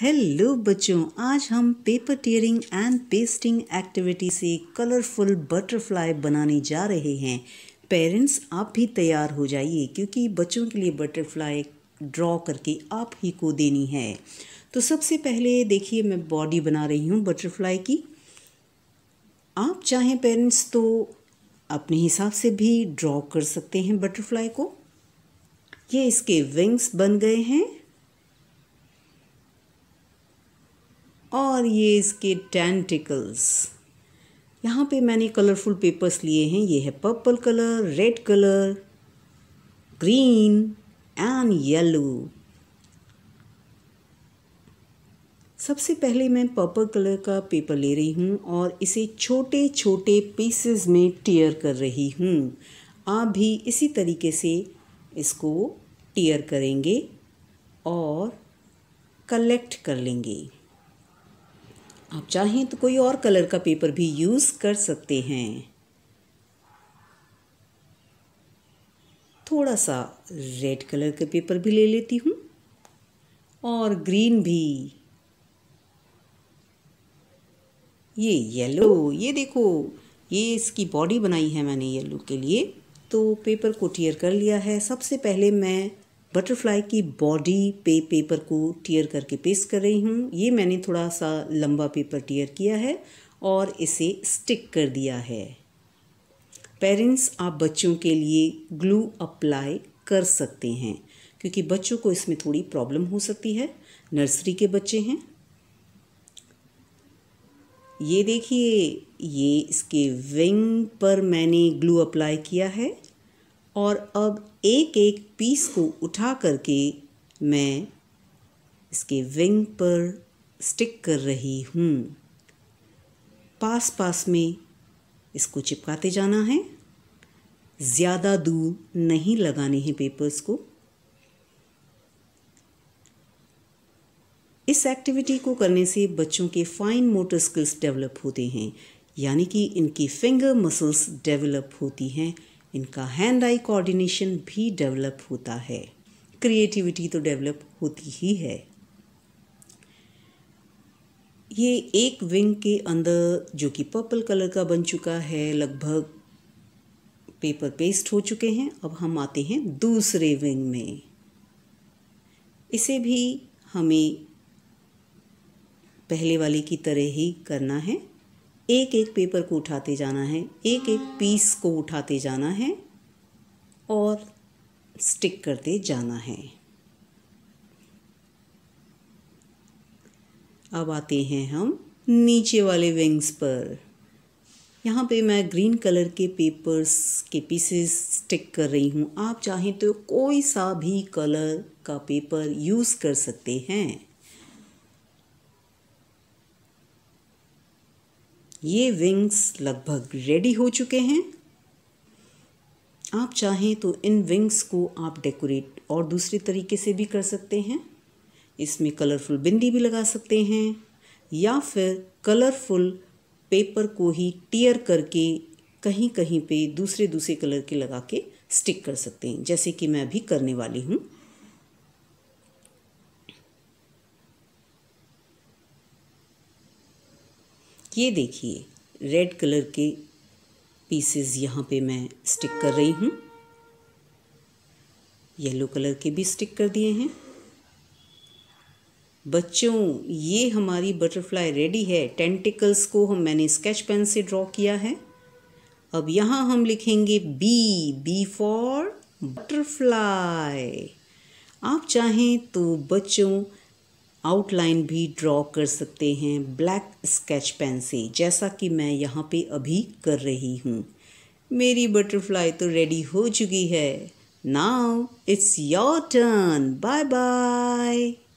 hello बच्चों आज हम paper tearing and pasting activity से कलरफुल बटरफ्लाई बनाने जा रहे हैं पेरेंट्स आप भी तैयार हो जाइए क्योंकि बच्चों के लिए बटरफ्लाई ड्रॉ करके आप ही को देनी है तो सबसे पहले देखिए मैं बॉडी बना रही हूँ बटरफ्लाई की आप चाहें पेरेंट्स तो अपने हिसाब से भी ड्रॉ कर सकते हैं बटरफ्लाई को ये इसके विंग्स बन गए हैं और ये इसके टेंटिकल्स यहाँ पे मैंने कलरफुल पेपर्स लिए हैं ये है purple colour red colour green and yellow सबसे पहले मैं पर्पल कलर का पेपर ले रही हूँ और इसे छोटे छोटे पीसेस में टीयर कर रही हूँ आप भी इसी तरीके से इसको टीयर करेंगे और कलेक्ट कर लेंगे आप चाहें तो कोई और कलर का पेपर भी यूज़ कर सकते हैं थोड़ा सा रेड कलर का पेपर भी ले लेती हूँ और ग्रीन भी ये येलो ये देखो ये इसकी बॉडी बनाई है मैंने येलो के लिए तो पेपर को टियर कर लिया है सबसे पहले मैं बटरफ्लाई की बॉडी पे पेपर को टीयर करके पेस्ट कर रही हूँ ये मैंने थोड़ा सा लंबा पेपर टीयर किया है और इसे स्टिक कर दिया है पेरेंट्स आप बच्चों के लिए ग्लू अप्लाई कर सकते हैं क्योंकि बच्चों को इसमें थोड़ी प्रॉब्लम हो सकती है नर्सरी के बच्चे हैं ये देखिए ये इसके विंग पर मैंने ग्लू अप्लाई किया है और अब एक एक पीस को उठा करके मैं इसके विंग पर स्टिक कर रही हूँ पास पास में इसको चिपकाते जाना है ज़्यादा दूर नहीं लगाने हैं पेपर्स को इस एक्टिविटी को करने से बच्चों के फाइन मोटर स्किल्स डेवलप होते हैं यानी कि इनकी फिंगर मसल्स डेवलप होती हैं इनका हैंड आई कोऑर्डिनेशन भी डेवलप होता है क्रिएटिविटी तो डेवलप होती ही है ये एक विंग के अंदर जो कि पर्पल कलर का बन चुका है लगभग पेपर पेस्ट हो चुके हैं अब हम आते हैं दूसरे विंग में इसे भी हमें पहले वाले की तरह ही करना है एक एक पेपर को उठाते जाना है एक एक पीस को उठाते जाना है और स्टिक करते जाना है अब आते हैं हम नीचे वाले विंग्स पर यहाँ पे मैं ग्रीन कलर के पेपर्स के पीसेस स्टिक कर रही हूँ आप चाहें तो कोई सा भी कलर का पेपर यूज़ कर सकते हैं ये विंग्स लगभग रेडी हो चुके हैं आप चाहें तो इन विंग्स को आप डेकोरेट और दूसरे तरीके से भी कर सकते हैं इसमें कलरफुल बिंदी भी लगा सकते हैं या फिर कलरफुल पेपर को ही टीयर करके कहीं कहीं पे दूसरे दूसरे कलर के लगा के स्टिक कर सकते हैं जैसे कि मैं अभी करने वाली हूँ ये देखिए रेड कलर के पीसेस यहाँ पे मैं स्टिक कर रही हूँ येलो कलर के भी स्टिक कर दिए हैं बच्चों ये हमारी बटरफ्लाई रेडी है टेंटिकल्स को हम मैंने स्केच पेन से ड्रॉ किया है अब यहाँ हम लिखेंगे बी बी फॉर बटरफ्लाई आप चाहें तो बच्चों आउटलाइन भी ड्रॉ कर सकते हैं ब्लैक स्केच पेन से जैसा कि मैं यहाँ पे अभी कर रही हूँ मेरी बटरफ्लाई तो रेडी हो चुकी है now it's your turn bye bye